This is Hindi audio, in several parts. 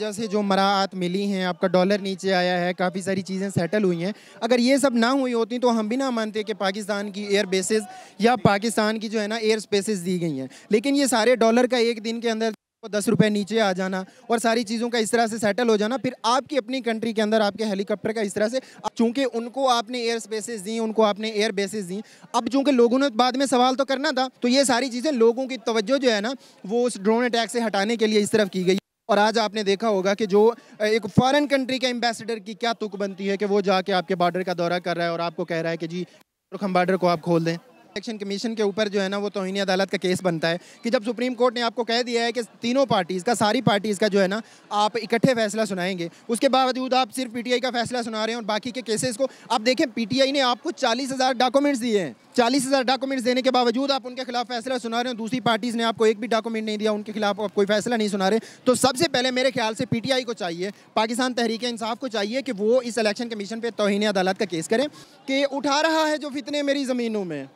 वजह से जो मराहत मिली हैं आपका डॉलर नीचे आया है काफ़ी सारी चीज़ें सेटल हुई हैं अगर ये सब ना हुई होती तो हम भी ना मानते कि पाकिस्तान की एयर बेसिस या पाकिस्तान की जो है ना एयर स्पेसिस दी गई हैं लेकिन ये सारे डॉलर का एक दिन के अंदर दस रुपये नीचे आ जाना और सारी चीज़ों का इस तरह से सेटल हो जाना फिर आपकी अपनी कंट्री के अंदर आपके हेलीकॉप्टर का इस तरह से चूंकि उनको आपने एयर स्पेसिस दी उनको आपने एयर बेसिस दी अब चूंकि लोगों ने बाद में सवाल तो करना था तो ये सारी चीज़ें लोगों की तवज्जो जो है ना वो उस ड्रोन अटैक से हटाने के लिए इस तरफ की गई और आज आपने देखा होगा कि जो एक फॉरेन कंट्री के एम्बेसडर की क्या तुक बनती है कि वो जाके आपके बॉर्डर का दौरा कर रहा है और आपको कह रहा है कि जी बॉर्डर को आप खोल दें इलेक्शन कमीशन के ऊपर जो है ना वो तोहनी अदालत का केस बनता है कि जब सुप्रीम कोर्ट ने आपको कह दिया है कि तीनों पार्टीज़ का सारी पार्टीज़ का जो है ना आप इकट्ठे फैसला सुनाएंगे उसके बावजूद आप सिर्फ पीटीआई का फैसला सुना रहे हैं और बाकी के केसेस को आप देखें पीटीआई ने आपको चालीस हज़ार डॉक्यूमेंट्स दिए हैं चालीस हज़ार डॉक्यूमेंट्स देने के बावजूद आप उनके खिलाफ फैसला सुना रहे हो दूसरी पार्टीज़ ने आपको एक भी डॉक्यूमेंट नहीं दिया उनके खिलाफ आप कोई फैसला नहीं सुना रहे तो सबसे पहले मेरे ख्याल से पीटीआई को चाहिए पाकिस्तान तहरीक इंसाफ को चाहिए कि वो इस इलेक्शन कमीशन पर तोहनी अदालत का केस करें कि उठा रहा है जो फितने मेरी ज़मीनों में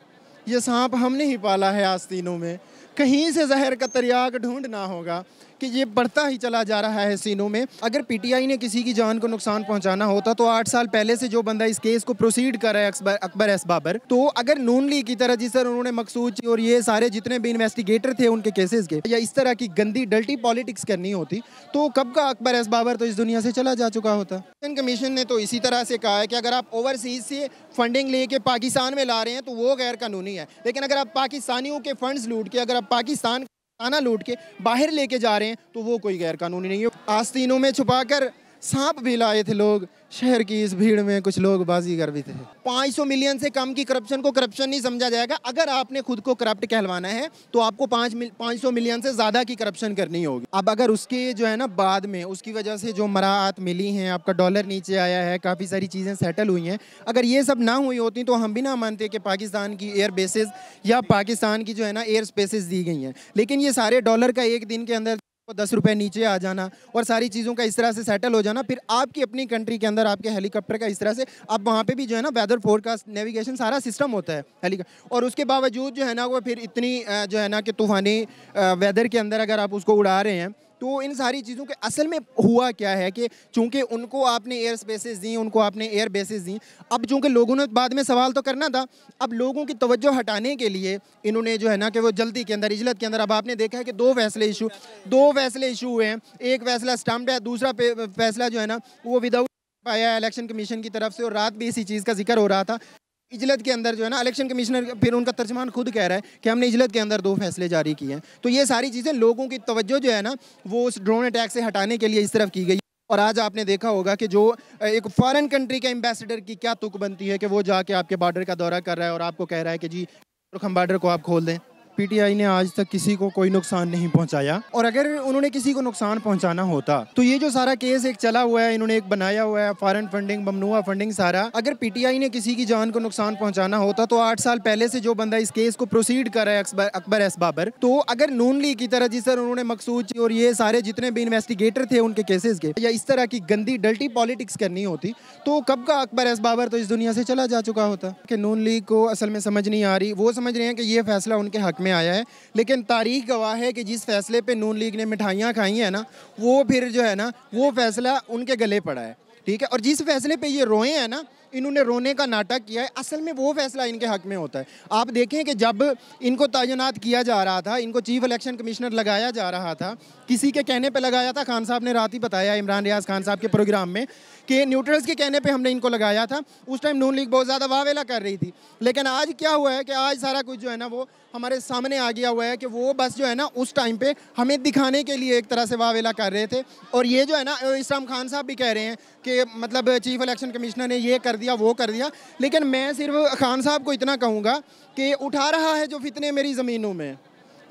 ये सांप हमने ही पाला है आस्तीनों में कहीं से जहर का तरियाक ढूंढना होगा कि ये बढ़ता ही चला जा रहा है सीनों में अगर पीटीआई ने किसी की जान को नुकसान पहुंचाना होता तो आठ साल पहले से जो बंदा इस केस को प्रोसीड कर रहा है अकबर एस बाबर तो अगर नून ली की तरह जिस तरह उन्होंने मकसूद और ये सारे जितने भी इन्वेस्टिगेटर थे उनके केसेस के या इस तरह की गंदी डल्टी पॉलिटिक्स करनी होती तो कब का अकबर एस बाबर तो इस दुनिया से चला जा चुका होता इलेक्शन कमीशन ने तो इसी तरह से कहा है कि अगर आप ओवरसीज से फंडिंग लेके पाकिस्तान में ला रहे हैं तो वो गैर कानूनी है लेकिन अगर आप पाकिस्तानियों के फंड्स लूट के अगर आप पाकिस्तान ताना लूट के बाहर लेके जा रहे हैं तो वो कोई गैर कानूनी नहीं है आस्तीनों में छुपाकर सांप भी लाए थे लोग शहर की इस भीड़ में कुछ लोग बाजीगर भी थे 500 मिलियन से कम की करप्शन को करप्शन नहीं समझा जाएगा अगर आपने खुद को करप्ट कहलवाना है तो आपको पाँच पाँच सौ मिलियन से ज़्यादा की करप्शन करनी होगी अब अगर उसके जो है ना बाद में उसकी वजह से जो मराहत मिली हैं आपका डॉलर नीचे आया है काफ़ी सारी चीज़ें सेटल हुई हैं अगर ये सब ना हुई होती तो हम भी ना मानते कि पाकिस्तान की एयर बेसिस या पाकिस्तान की जो है ना एयर स्पेसिस दी गई हैं लेकिन ये सारे डॉलर का एक दिन के अंदर दस रुपये नीचे आ जाना और सारी चीज़ों का इस तरह से सेटल हो जाना फिर आपकी अपनी कंट्री के अंदर आपके हेलीकॉप्टर का इस तरह से अब वहाँ पे भी जो है ना वेदर फोरकास्ट नेविगेशन सारा सिस्टम होता है हेलीकॉप्टर और उसके बावजूद जो है ना वो फिर इतनी जो है ना कि तूफानी वेदर के अंदर अगर आप उसको उड़ा रहे हैं तो इन सारी चीज़ों के असल में हुआ क्या है कि चूंकि उनको आपने एयर स्पेसेस दी उनको आपने एयर बेसिस दी अब चूंकि लोगों ने बाद में सवाल तो करना था अब लोगों की तवज्जो हटाने के लिए इन्होंने जो है ना कि वो जल्दी के अंदर इजलत के अंदर अब आपने देखा है कि दो फैसले इशू दो फैसले इशू हुए हैं एक फैसला स्टम्प्ड है दूसरा फैसला जो है ना वो विदाउट आया इलेक्शन कमीशन की तरफ से और रात भी इसी चीज़ का जिक्र हो रहा था इजलत के अंदर जो है ना इलेक्शन कमिश्नर फिर उनका तर्जमान खुद कह रहा है कि हमने इजलत के अंदर दो फैसले जारी किए हैं तो ये सारी चीज़ें लोगों की तवज्जो जो है ना वो उस ड्रोन अटैक से हटाने के लिए इस तरफ की गई और आज आपने देखा होगा कि जो एक फॉरेन कंट्री के एम्बेसडर की क्या तुक बनती है कि वो जाके आपके बॉर्डर का दौरा कर रहा है और आपको कह रहा है कि जी रुखम तो बॉर्डर को आप खोल दें पीटीआई ने आज तक किसी को कोई नुकसान नहीं पहुंचाया और अगर उन्होंने किसी को नुकसान पहुंचाना होता तो ये जो सारा केस एक चला हुआ है इन्होंने एक बनाया हुआ है फॉरन फंडिंग बमनुआ फंडिंग सारा अगर पीटीआई ने किसी की जान को नुकसान पहुंचाना होता तो आठ साल पहले से जो बंदा इस केस को प्रोसीड कर रहा है अकबर एस बाबर तो अगर नून लीग की तरह जिस तरह उन्होंने मकसूद और ये सारे जितने भी इन्वेस्टिगेटर थे उनके केसेस के या इस तरह की गंदी डल्टी पॉलिटिक्स करनी होती तो कब का अकबर एस बाबर तो इस दुनिया से चला जा चुका होता कि नून लीग को असल में समझ नहीं आ रही वो समझ रहे हैं कि ये फैसला उनके हक में में आया है लेकिन तारीख गवाह है कि जिस फैसले पे नून लीग ने मिठाइयाँ खाई हैं ना वो फिर जो है ना वो फैसला उनके गले पड़ा है ठीक है और जिस फैसले पे ये रोए हैं ना इन्होंने रोने का नाटक किया है असल में वो फैसला इनके हक में होता है आप देखें कि जब इनको तैनात किया जा रहा था इनको चीफ इलेक्शन कमिश्नर लगाया जा रहा था किसी के कहने पे लगाया था खान साहब ने रात ही बताया इमरान रियाज खान साहब के प्रोग्राम में कि न्यूट्रल्स के कहने पे हमने इनको लगाया था उस टाइम नून लीग बहुत ज़्यादा वावेला कर रही थी लेकिन आज क्या हुआ है कि आज सारा कुछ जो है ना वो हमारे सामने आ गया हुआ है कि वो बस जो है ना उस टाइम पे हमें दिखाने के लिए एक तरह से वावेला कर रहे थे और ये जो है ना इसम खान साहब भी कह रहे हैं कि मतलब चीफ इलेक्शन कमिश्नर ने ये कर दिया वो कर दिया लेकिन मैं सिर्फ खान साहब को इतना कहूँगा कि उठा रहा है जो फितने मेरी ज़मीनों में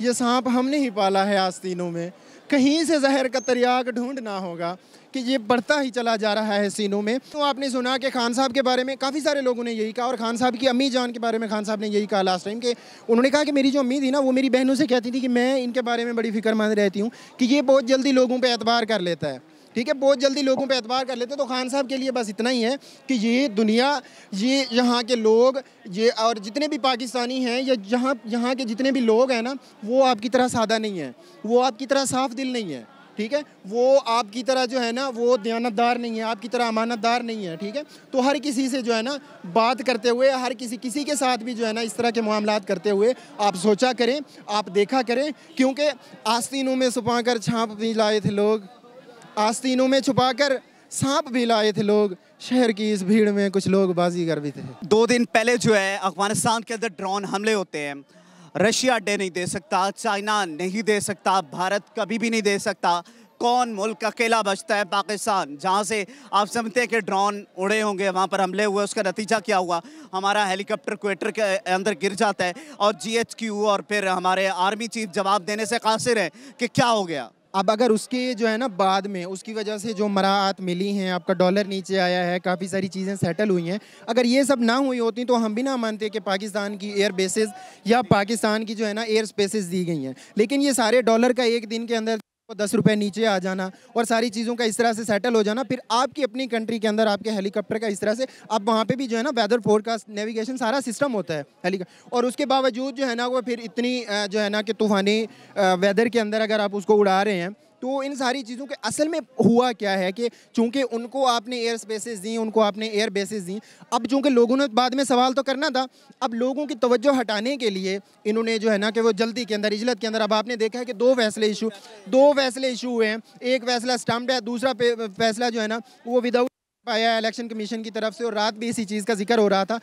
ये सांप हमने ही पाला है आस्तीनों में कहीं से जहर का तरियाक ढूंढना होगा कि ये बढ़ता ही चला जा रहा है सीनों में तो आपने सुना कि खान साहब के बारे में काफ़ी सारे लोगों ने यही कहा और खान साहब की अम्मी जान के बारे में खान साहब ने यही कहा लास्ट टाइम कि उन्होंने कहा कि मेरी जो अम्मी थी ना वो मेरी बहनों से कहती थी कि मैं इनके बारे में बड़ी फिक्रमंद रहती हूँ कि ये बहुत जल्दी लोगों पर एतबार कर लेता है ठीक है बहुत जल्दी लोगों पे एतबार कर लेते हैं तो खान साहब के लिए बस इतना ही है कि ये दुनिया ये यहाँ के लोग ये और जितने भी पाकिस्तानी हैं या जहाँ यहाँ के जितने भी लोग हैं ना वो आपकी तरह सादा नहीं है वो आपकी तरह साफ दिल नहीं है ठीक है वो आपकी तरह जो है ना वो दयानतदार नहीं है आपकी तरह अमानतदार नहीं है ठीक है तो हर किसी से जो है ना बात करते हुए हर किसी किसी के साथ भी जो है ना इस तरह के मामला करते हुए आप सोचा करें आप देखा करें क्योंकि आस्तीनों में सुपाकर कर छाप भी लाए थे लोग आस्तीनों में छुपाकर सांप भी लाए थे लोग शहर की इस भीड़ में कुछ लोग बाजीगर भी थे दो दिन पहले जो है अफगानिस्तान के अंदर ड्रोन हमले होते हैं रशिया अड्डे नहीं दे सकता चाइना नहीं दे सकता भारत कभी भी नहीं दे सकता कौन मुल्क अकेला बचता है पाकिस्तान जहाँ से आप समझते हैं कि ड्रोन उड़े होंगे वहाँ पर हमले हुए उसका नतीजा क्या हुआ हमारा हेलीकॉप्टर क्वेटर के अंदर गिर जाता है और जीएचक्यू और फिर हमारे आर्मी चीफ जवाब देने से कासिर है कि क्या हो गया अब अगर उसके जो है ना बाद में उसकी वजह से जो मराहत मिली हैं आपका डॉलर नीचे आया है काफ़ी सारी चीज़ें सेटल हुई हैं अगर ये सब ना हुई होती तो हम भी ना मानते कि पाकिस्तान की एयर बेसिस या पाकिस्तान की जो है ना एयर स्पेसिस दी गई हैं लेकिन ये सारे डॉलर का एक दिन के अंदर दस रुपये नीचे आ जाना और सारी चीज़ों का इस तरह से सेटल हो जाना फिर आपकी अपनी कंट्री के अंदर आपके हेलीकॉप्टर का इस तरह से अब वहाँ पे भी जो है ना वेदर फोरकास्ट नेविगेशन सारा सिस्टम होता है हेलीकॉप्टर और उसके बावजूद जो है ना वो फिर इतनी जो है ना कि तूफानी वेदर के अंदर अगर आप उसको उड़ा रहे हैं तो इन सारी चीज़ों के असल में हुआ क्या है कि चूंकि उनको आपने एयर स्पेसेस दी उनको आपने एयर बेसिस दी अब चूंकि लोगों ने बाद में सवाल तो करना था अब लोगों की तवज्जो हटाने के लिए इन्होंने जो है ना कि वो जल्दी के अंदर इजलत के अंदर अब आपने देखा है कि दो फैसले इशू दो फैसले इशू हुए हैं एक फैसला स्टम्प है दूसरा फैसला जो है ना वो विदाउट आया इलेक्शन कमीशन की तरफ से और रात भी इसी चीज़ का जिक्र हो रहा था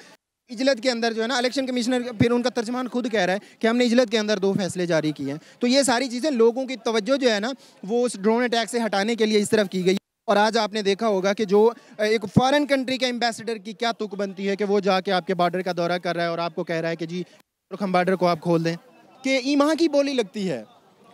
इजलत के अंदर जो है ना इलेक्शन कमिश्नर फिर उनका तर्जमान खुद कह रहा है कि हमने इजलत के अंदर दो फैसले जारी किए हैं तो ये सारी चीज़ें लोगों की तवज्जो जो है ना वो उस ड्रोन अटैक से हटाने के लिए इस तरफ की गई और आज आपने देखा होगा कि जो एक फॉरेन कंट्री के एम्बेसडर की क्या तुक बनती है कि वो जाके आपके बॉर्डर का दौरा कर रहा है और आपको कह रहा है कि जी रुखम बॉर्डर को आप खोल दें कि ईमां की बोली लगती है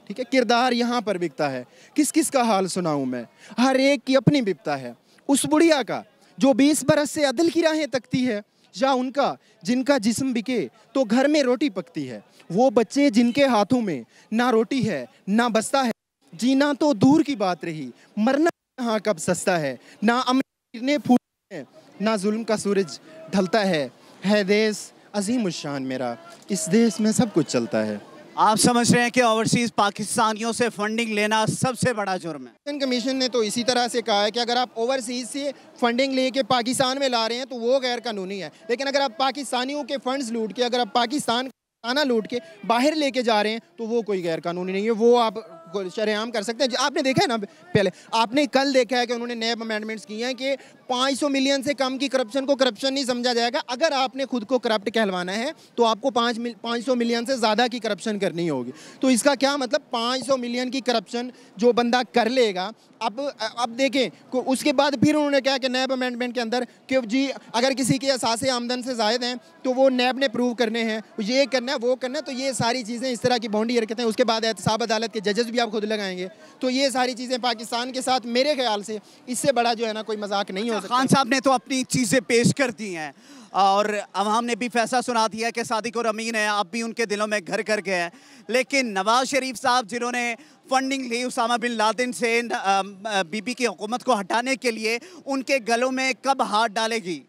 ठीक है किरदार यहाँ पर बिकता है किस किस का हाल सुनाऊँ मैं हर एक की अपनी बिकता है उस बुढ़िया का जो बीस बरस से अदल की राहें तकती है या उनका जिनका जिस्म बिके तो घर में रोटी पकती है वो बच्चे जिनके हाथों में ना रोटी है ना बस्ता है जीना तो दूर की बात रही मरना यहाँ कब सस्ता है ना अमने ने ना जुल्म का सूरज ढलता है है देश अजीम शान मेरा इस देश में सब कुछ चलता है आप समझ रहे हैं कि ओवरसीज पाकिस्तानियों से फंडिंग लेना सबसे बड़ा जुर्म है कमीशन ने तो इसी तरह से कहा है कि अगर आप ओवरसीज से फंडिंग लेके पाकिस्तान में ला रहे हैं तो वो गैर कानूनी है लेकिन अगर आप पाकिस्तानियों के फंड्स लूट के अगर आप पाकिस्तान खाना लूट के बाहर लेके जा रहे हैं तो वो कोई गैर कानूनी नहीं है वो आप शरेआम कर सकते हैं आपने देखा है ना पहले आपने कल देखा है कि उन्होंने नए अमेंडमेंट्स किए हैं कि 500 मिलियन से कम की करप्शन को करप्शन नहीं समझा जाएगा अगर आपने खुद को करप्ट कहलवाना है तो आपको पाँच पाँच मिलियन से ज़्यादा की करप्शन करनी होगी तो इसका क्या मतलब पाँच मिलियन की करप्शन जो बंदा कर लेगा अब अब देखें उसके बाद फिर उन्होंने कहा कि नैब अमेंडमेंट के अंदर कि जी अगर किसी के असासे आमदन से जायद हैं तो वो नैब ने प्रूव करने हैं ये करना है वो करना है तो ये सारी चीज़ें इस तरह की बाउंडी हरकतें उसके बाद एहतसाब अदालत के जजेस भी आप खुद लगाएंगे तो ये सारी चीज़ें पाकिस्तान के साथ मेरे ख्याल से इससे बड़ा जो है ना कोई मजाक नहीं हो अच्छा, सकता खान साहब ने तो अपनी चीज़ें पेश कर दी हैं और अब हमने भी फैसला सुना दिया कि सादिक और अमीन है आप भी उनके दिलों में घर कर गए हैं लेकिन नवाज शरीफ साहब जिन्होंने फंडिंग ली उसामा बिन लादेन से बीबी की हुकूमत को हटाने के लिए उनके गलों में कब हाथ डालेगी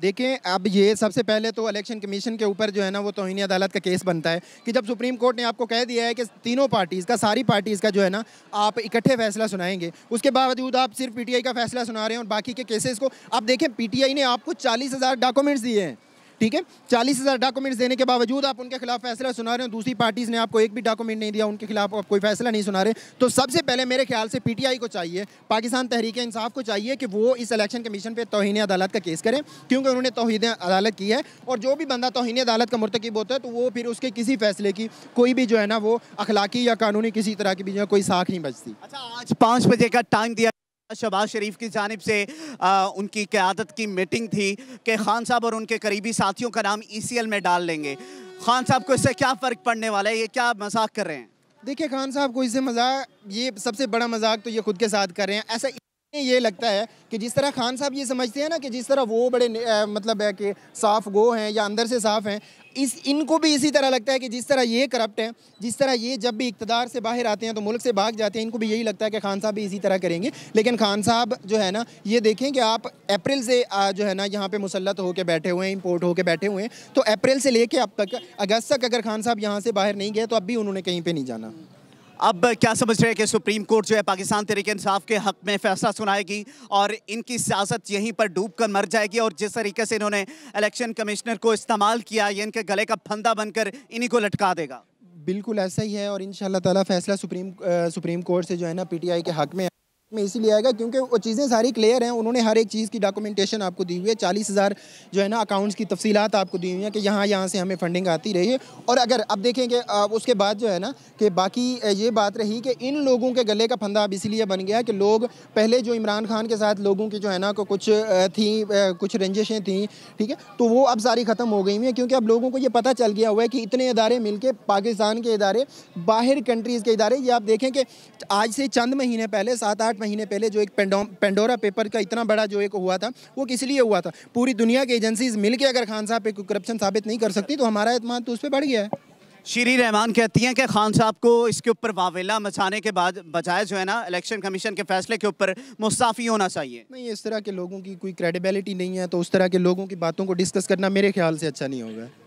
देखें अब ये सबसे पहले तो इलेक्शन कमीशन के ऊपर जो है ना वो तोहनी अदालत का केस बनता है कि जब सुप्रीम कोर्ट ने आपको कह दिया है कि तीनों पार्टीज़ का सारी पार्टीज़ का जो है ना आप इकट्ठे फैसला सुनाएंगे उसके बावजूद आप सिर्फ पीटीआई का फैसला सुना रहे हैं और बाकी के केसेस को आप देखें पीटीआई ने आपको चालीस डॉक्यूमेंट्स दिए हैं ठीक है चालीस हज़ार डॉक्यूमेंट्स देने के बावजूद आप उनके खिलाफ फैसला सुना रहे हो दूसरी पार्टीज़ ने आपको एक भी डॉक्यूमेंट नहीं दिया उनके खिलाफ आप कोई फैसला नहीं सुना रहे तो सबसे पहले मेरे ख्याल से पीटीआई को चाहिए पाकिस्तान तहरीक इंसाफ को चाहिए कि वो इस इलेक्शन कमीशन पर तोहन अदालत का केस करें क्योंकि उन्होंने तोहद अदालत की है और जो भी बंदा तोहन अदालत का मरतकब होता है तो वो फिर उसके किसी फैसले की कोई भी जो है ना वो अखलाकी या कानूनी किसी तरह की भी जो है कोई साख नहीं बचती अच्छा आज पाँच बजे का टाइम दिया शहबाज शरीफ की जानब से आ, उनकी क्यादत की मीटिंग थी कि खान साहब और उनके करीबी साथियों का नाम ई e में डाल लेंगे खान साहब को इससे क्या फ़र्क पड़ने वाला है ये क्या मजाक कर रहे हैं देखिए खान साहब को इससे मजाक ये सबसे बड़ा मजाक तो ये खुद के साथ कर रहे हैं ऐसा ये लगता है कि जिस तरह खान साहब ये समझते हैं ना कि जिस तरह वो बड़े आ, मतलब है कि साफ गो हैं या अंदर से साफ हैं इस इनको भी इसी तरह लगता है कि जिस तरह ये करप्ट हैं जिस तरह ये जब भी इकतदार से बाहर आते हैं तो मुल्क से भाग जाते हैं इनको भी यही लगता है कि खान साहब भी इसी तरह करेंगे लेकिन खान साहब जो है ना ये देखें कि आप अप्रैल से जो है ना यहाँ पर मुसलत होकर बैठे हुए हैं इम्पोर्ट होकर बैठे हुए हैं तो अप्रैल से लेके अब तक अगस्त तक अगर खान साहब यहाँ से बाहर नहीं गए तो अब भी उन्होंने कहीं पर नहीं जाना अब क्या समझ रहे हैं कि सुप्रीम कोर्ट जो है पाकिस्तान तरीके इंसाफ के हक में फैसला सुनाएगी और इनकी सियासत यहीं पर डूब कर मर जाएगी और जिस तरीके से इन्होंने इलेक्शन कमिश्नर को इस्तेमाल किया ये इनके गले का फंदा बनकर इन्हीं को लटका देगा बिल्कुल ऐसा ही है और इन ताला फैसला सुप्रीम आ, सुप्रीम कोर्ट से जो है ना पीटीआई के हक में में इसीलिए आएगा क्योंकि वो चीज़ें सारी क्लियर हैं उन्होंने हर एक चीज़ की डॉक्यूमेंटेशन आपको दी हुई है चालीस हज़ार जो है ना अकाउंट्स की तफसीलात आपको दी हुई हैं कि यहाँ यहाँ से हमें फंडिंग आती रही है और अगर अब देखें कि उसके बाद जो है ना कि बाकी ये बात रही कि इन लोगों के गले का फंदा अब इसीलिए बन गया कि लोग पहले जो इमरान खान के साथ लोगों की जो है ना कुछ थी कुछ रंजिशें थी ठीक है तो वो अब सारी ख़त्म हो गई हुई हैं क्योंकि अब लोगों को ये पता चल गया हुआ है कि इतने इदारे मिल पाकिस्तान के इदारे बाहर कंट्रीज़ के इदारे ये आप देखें कि आज से चंद महीने पहले सात आठ महीने पहले जो एक पेंडो, पेंडोरा पेपर का इतना बड़ा जो एक हुआ था वो किस लिए हुआ था पूरी दुनिया की एजेंसीज मिलकर अगर खान साहब पे करप्शन साबित नहीं कर सकती तो हमारा अतमान तो उस पर बढ़ गया है श्री रहमान कहती हैं कि खान साहब को इसके ऊपर वावेला मचाने के बाद बजाय जो है ना इलेक्शन कमीशन के फैसले के ऊपर मुस्ताफ़ी होना चाहिए नहीं इस तरह के लोगों की कोई क्रेडिबिलिटी नहीं है तो उस तरह के लोगों की बातों को डिस्कस करना मेरे ख्याल से अच्छा नहीं होगा